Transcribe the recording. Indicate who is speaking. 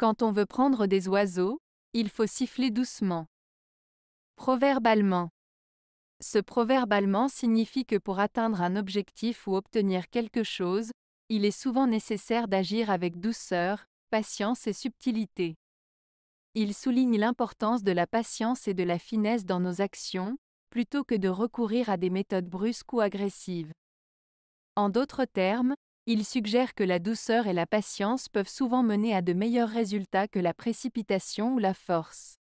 Speaker 1: Quand on veut prendre des oiseaux, il faut siffler doucement. Proverbalement. Ce proverbe allemand signifie que pour atteindre un objectif ou obtenir quelque chose, il est souvent nécessaire d'agir avec douceur, patience et subtilité. Il souligne l'importance de la patience et de la finesse dans nos actions, plutôt que de recourir à des méthodes brusques ou agressives. En d'autres termes, il suggère que la douceur et la patience peuvent souvent mener à de meilleurs résultats que la précipitation ou la force.